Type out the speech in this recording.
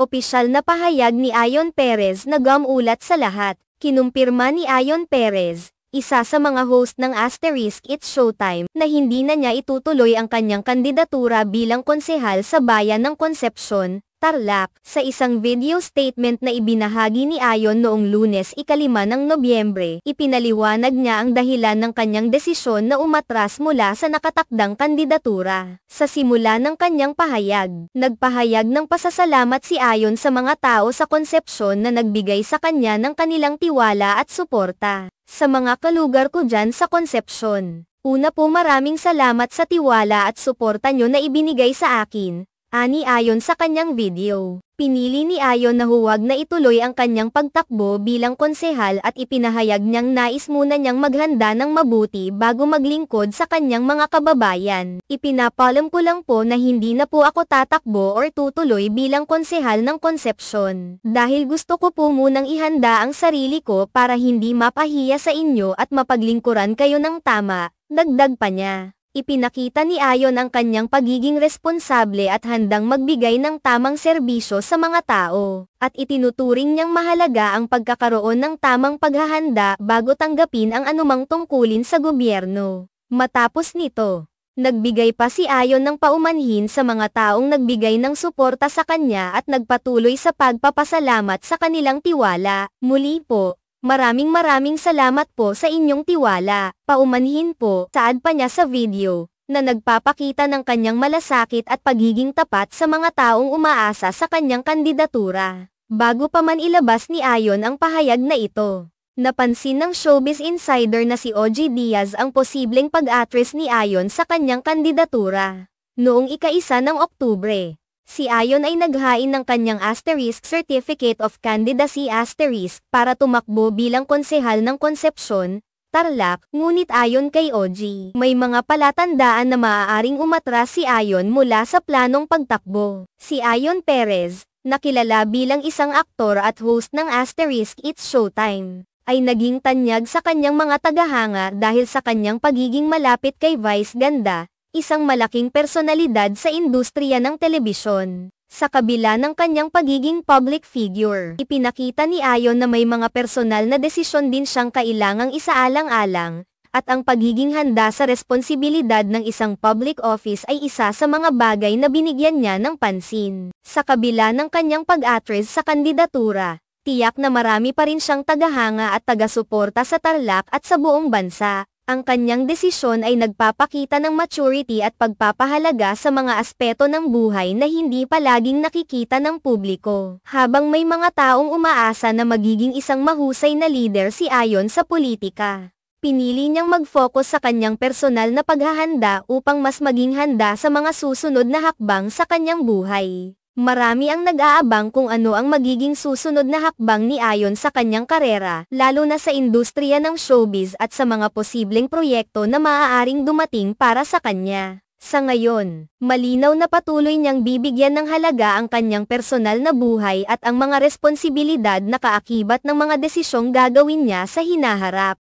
Opisyal na pahayag ni Ayon Perez na gamulat sa lahat. Kinumpirma ni Ayon Perez, isa sa mga host ng Asterisk It's Showtime, na hindi na niya itutuloy ang kanyang kandidatura bilang konsehal sa bayan ng Concepcion, Tarlac, sa isang video statement na ibinahagi ni Ayon noong lunes ikalima ng Nobyembre, ipinaliwanag niya ang dahilan ng kanyang desisyon na umatras mula sa nakatakdang kandidatura. Sa simula ng kanyang pahayag, nagpahayag ng pasasalamat si Ayon sa mga tao sa konsepsyon na nagbigay sa kanya ng kanilang tiwala at suporta. Sa mga kalugar ko dyan sa konsepsyon. Una po maraming salamat sa tiwala at suporta nyo na ibinigay sa akin, Ani ayon sa kanyang video, pinili ni Ayon na huwag na ituloy ang kanyang pagtakbo bilang konsehal at ipinahayag niyang nais muna niyang maghanda ng mabuti bago maglingkod sa kanyang mga kababayan. Ipinapalam ko lang po na hindi na po ako tatakbo or tutuloy bilang konsehal ng konsepsyon. Dahil gusto ko po munang ihanda ang sarili ko para hindi mapahiya sa inyo at mapaglingkuran kayo ng tama, dagdag pa niya. Ipinakita ni Ayon ang kanyang pagiging responsable at handang magbigay ng tamang serbisyo sa mga tao, at itinuturing niyang mahalaga ang pagkakaroon ng tamang paghahanda bago tanggapin ang anumang tungkulin sa gobyerno. Matapos nito, nagbigay pa si Ayon ng paumanhin sa mga taong nagbigay ng suporta sa kanya at nagpatuloy sa pagpapasalamat sa kanilang tiwala. Muli po, Maraming maraming salamat po sa inyong tiwala. Paumanhin po, saad pa niya sa video, na nagpapakita ng kanyang malasakit at pagiging tapat sa mga taong umaasa sa kanyang kandidatura. Bago pa man ilabas ni Ayon ang pahayag na ito, napansin ng showbiz insider na si OG Diaz ang posibleng pag-atres ni Ayon sa kanyang kandidatura. Noong ika-isa ng Oktubre, Si Ayon ay naghain ng kanyang asterisk Certificate of Candidacy asterisk para tumakbo bilang konsehal ng Concepcion, Tarlac, ngunit ayon kay OG, may mga palatandaan na maaaring umatras si Ayon mula sa planong pagtakbo. Si Ayon Perez, nakilala bilang isang aktor at host ng Asterisk It's Showtime, ay naging tanyag sa kanyang mga tagahanga dahil sa kanyang pagiging malapit kay Vice Ganda, isang malaking personalidad sa industriya ng telebisyon. Sa kabila ng kanyang pagiging public figure, ipinakita ni Ayon na may mga personal na desisyon din siyang kailangang isaalang-alang, at ang pagiging handa sa responsibilidad ng isang public office ay isa sa mga bagay na binigyan niya ng pansin. Sa kabila ng kanyang pag-atres sa kandidatura, tiyak na marami pa rin siyang tagahanga at tagasuporta sa Tarlac at sa buong bansa. Ang kanyang desisyon ay nagpapakita ng maturity at pagpapahalaga sa mga aspeto ng buhay na hindi palaging nakikita ng publiko. Habang may mga taong umaasa na magiging isang mahusay na leader si Ayon sa politika, pinili niyang mag-focus sa kanyang personal na paghahanda upang mas maging handa sa mga susunod na hakbang sa kanyang buhay. Marami ang nag-aabang kung ano ang magiging susunod na hakbang ni Ayon sa kanyang karera, lalo na sa industriya ng showbiz at sa mga posibleng proyekto na maaaring dumating para sa kanya. Sa ngayon, malinaw na patuloy niyang bibigyan ng halaga ang kanyang personal na buhay at ang mga responsibilidad na kaakibat ng mga desisyong gagawin niya sa hinaharap.